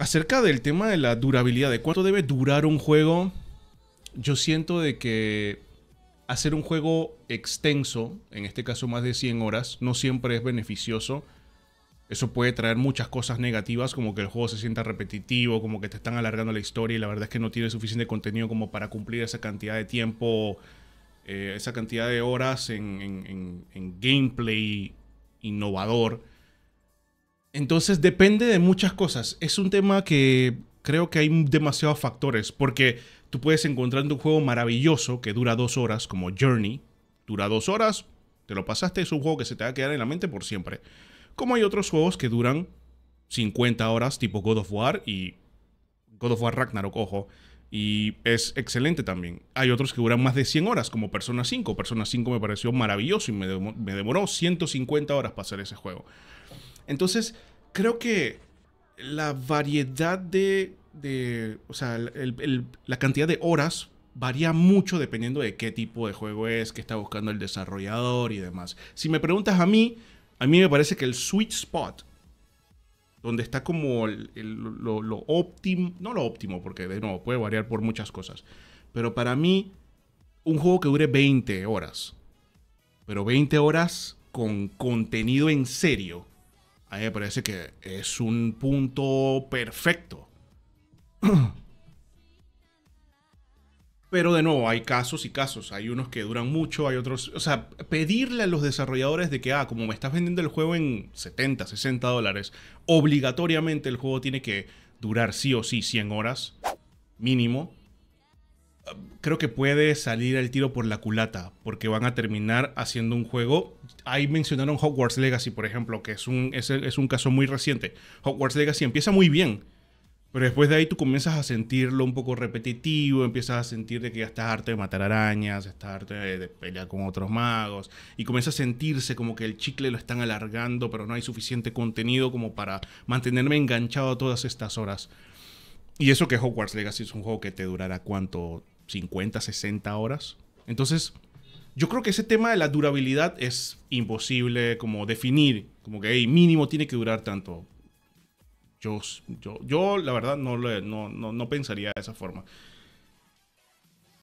Acerca del tema de la durabilidad, de cuánto debe durar un juego, yo siento de que hacer un juego extenso, en este caso más de 100 horas, no siempre es beneficioso. Eso puede traer muchas cosas negativas, como que el juego se sienta repetitivo, como que te están alargando la historia y la verdad es que no tiene suficiente contenido como para cumplir esa cantidad de tiempo, eh, esa cantidad de horas en gameplay innovador. Entonces depende de muchas cosas. Es un tema que creo que hay demasiados factores, porque tú puedes encontrar un juego maravilloso que dura dos horas, como Journey. Dura dos horas, te lo pasaste, es un juego que se te va a quedar en la mente por siempre. Como hay otros juegos que duran 50 horas, tipo God of War y God of War Ragnarok, ojo. Y es excelente también. Hay otros que duran más de 100 horas, como Persona 5. Persona 5 me pareció maravilloso y me, demoró 150 horas para hacer ese juego. Entonces, creo que la variedad de, o sea, la cantidad de horas varía mucho dependiendo de qué tipo de juego es, qué está buscando el desarrollador y demás. Si me preguntas a mí, a mí me parece que el sweet spot, donde está como lo, lo óptimo, no lo óptimo, porque de nuevo puede variar por muchas cosas, pero para mí, un juego que dure 20 horas, pero 20 horas con contenido en serio, a mí me parece que es un punto perfecto. Pero de nuevo, hay casos y casos. Hay unos que duran mucho, hay otros... O sea, pedirle a los desarrolladores de que, ah, como me estás vendiendo el juego en 70, 60 dólares, obligatoriamente el juego tiene que durar sí o sí 100 horas mínimo creo que puede salir al tiro por la culata, porque van a terminar haciendo un juego. Ahí mencionaron Hogwarts Legacy, por ejemplo, que es un, es, un caso muy reciente. Hogwarts Legacy empieza muy bien, pero después de ahí tú comienzas a sentirlo un poco repetitivo, empiezas a sentir que ya estás harto de matar arañas, estás arte de, pelear con otros magos, y comienza a sentirse como que el chicle lo están alargando, pero no hay suficiente contenido como para mantenerme enganchado a todas estas horas. Y eso que Hogwarts Legacy es un juego que te durará cuánto, 50, 60 horas. Entonces, yo creo que ese tema de la durabilidad es imposible como definir, como que hey, mínimo tiene que durar tanto. Yo, yo, yo la verdad no, no, no, no pensaría de esa forma.